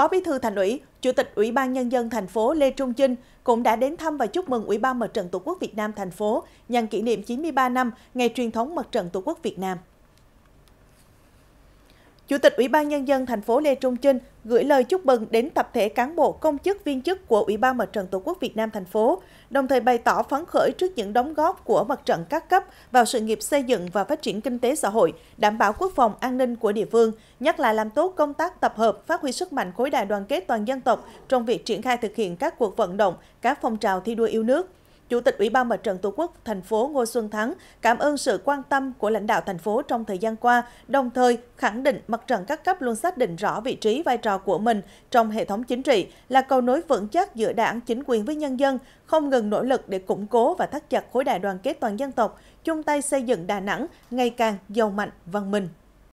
Phó Bí thư Thành ủy, Chủ tịch Ủy ban nhân dân thành phố Lê Trung Chinh cũng đã đến thăm và chúc mừng Ủy ban Mặt trận Tổ quốc Việt Nam thành phố nhân kỷ niệm 93 năm ngày truyền thống Mặt trận Tổ quốc Việt Nam. Chủ tịch Ủy ban Nhân dân thành phố Lê Trung Trinh gửi lời chúc mừng đến tập thể cán bộ công chức viên chức của Ủy ban Mặt trận Tổ quốc Việt Nam thành phố, đồng thời bày tỏ phấn khởi trước những đóng góp của mặt trận các cấp vào sự nghiệp xây dựng và phát triển kinh tế xã hội, đảm bảo quốc phòng an ninh của địa phương, nhất là làm tốt công tác tập hợp, phát huy sức mạnh khối đại đoàn kết toàn dân tộc trong việc triển khai thực hiện các cuộc vận động, các phong trào thi đua yêu nước Chủ tịch Ủy ban Mặt trận Tổ quốc thành phố Ngô Xuân Thắng cảm ơn sự quan tâm của lãnh đạo thành phố trong thời gian qua, đồng thời khẳng định mặt trận các cấp luôn xác định rõ vị trí vai trò của mình trong hệ thống chính trị là cầu nối vững chắc giữa đảng, chính quyền với nhân dân, không ngừng nỗ lực để củng cố và thắt chặt khối đại đoàn kết toàn dân tộc, chung tay xây dựng Đà Nẵng ngày càng giàu mạnh, văn minh.